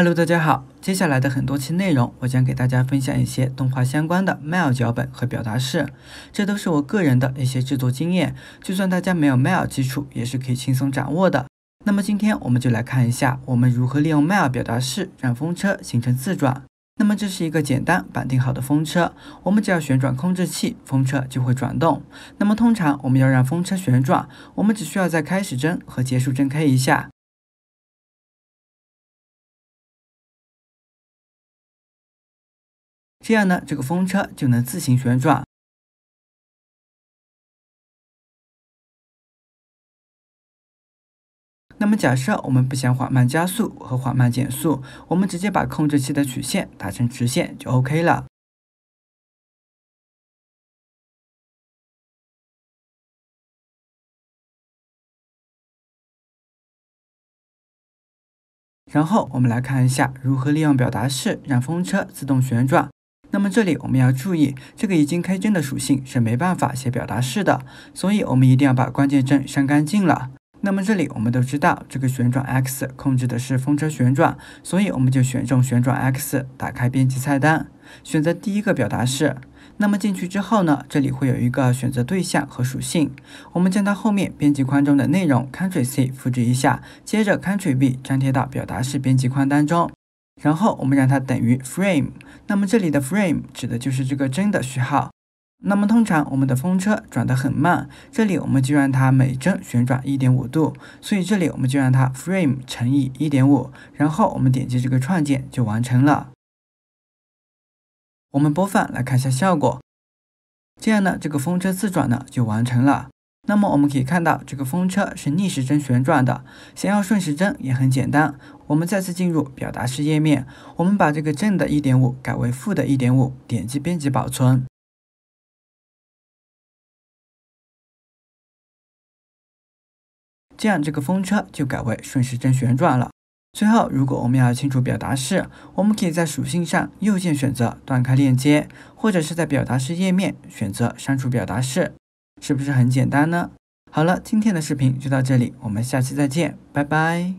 Hello，大家好。接下来的很多期内容，我将给大家分享一些动画相关的 m a i l 脚本和表达式，这都是我个人的一些制作经验。就算大家没有 m a i l 基础，也是可以轻松掌握的。那么今天我们就来看一下，我们如何利用 m a i l 表达式让风车形成自转。那么这是一个简单绑定好的风车，我们只要旋转控制器，风车就会转动。那么通常我们要让风车旋转，我们只需要在开始帧和结束帧开一下。这样呢，这个风车就能自行旋转。那么，假设我们不想缓慢加速和缓慢减速，我们直接把控制器的曲线打成直线就 OK 了。然后，我们来看一下如何利用表达式让风车自动旋转。那么这里我们要注意，这个已经开帧的属性是没办法写表达式的，所以我们一定要把关键帧删干净了。那么这里我们都知道，这个旋转 X 控制的是风车旋转，所以我们就选中旋转 X，打开编辑菜单，选择第一个表达式。那么进去之后呢，这里会有一个选择对象和属性，我们将它后面编辑框中的内容 Ctrl+C 复制一下，接着 Ctrl+V 粘贴到表达式编辑框当中。然后我们让它等于 frame，那么这里的 frame 指的就是这个帧的序号。那么通常我们的风车转得很慢，这里我们就让它每帧旋转一点五度，所以这里我们就让它 frame 乘以一点五。然后我们点击这个创建就完成了。我们播放来看一下效果，这样呢这个风车自转呢就完成了。那么我们可以看到，这个风车是逆时针旋转的。想要顺时针也很简单，我们再次进入表达式页面，我们把这个正的一点五改为负的一点五，点击编辑保存，这样这个风车就改为顺时针旋转了。最后，如果我们要清除表达式，我们可以在属性上右键选择断开链接，或者是在表达式页面选择删除表达式。是不是很简单呢？好了，今天的视频就到这里，我们下期再见，拜拜。